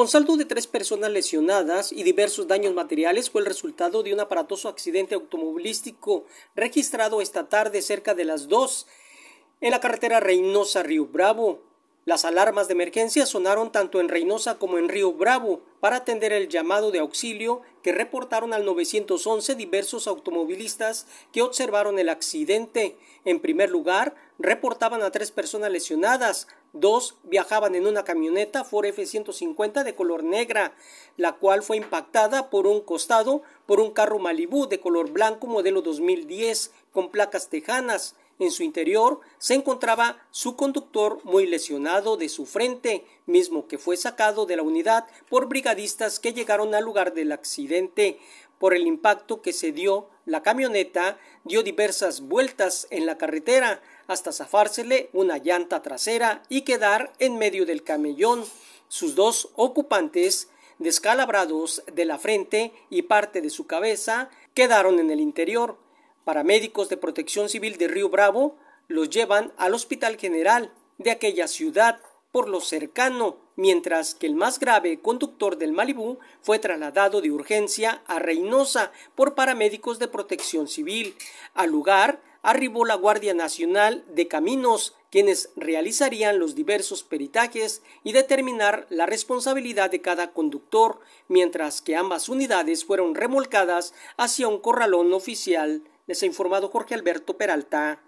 Con saldo de tres personas lesionadas y diversos daños materiales fue el resultado de un aparatoso accidente automovilístico registrado esta tarde cerca de las 2 en la carretera Reynosa Río Bravo. Las alarmas de emergencia sonaron tanto en Reynosa como en Río Bravo para atender el llamado de auxilio que reportaron al 911 diversos automovilistas que observaron el accidente. En primer lugar, reportaban a tres personas lesionadas. Dos viajaban en una camioneta Ford F-150 de color negra, la cual fue impactada por un costado por un carro Malibú de color blanco modelo 2010 con placas tejanas. En su interior se encontraba su conductor muy lesionado de su frente, mismo que fue sacado de la unidad por brigadistas que llegaron al lugar del accidente. Por el impacto que se dio, la camioneta dio diversas vueltas en la carretera, hasta zafársele una llanta trasera y quedar en medio del camellón, sus dos ocupantes descalabrados de la frente y parte de su cabeza quedaron en el interior. Paramédicos de Protección Civil de Río Bravo los llevan al Hospital General de aquella ciudad por lo cercano, mientras que el más grave conductor del Malibú fue trasladado de urgencia a Reynosa por paramédicos de Protección Civil. Al lugar arribó la Guardia Nacional de Caminos, quienes realizarían los diversos peritajes y determinar la responsabilidad de cada conductor, mientras que ambas unidades fueron remolcadas hacia un corralón oficial, les ha informado Jorge Alberto Peralta.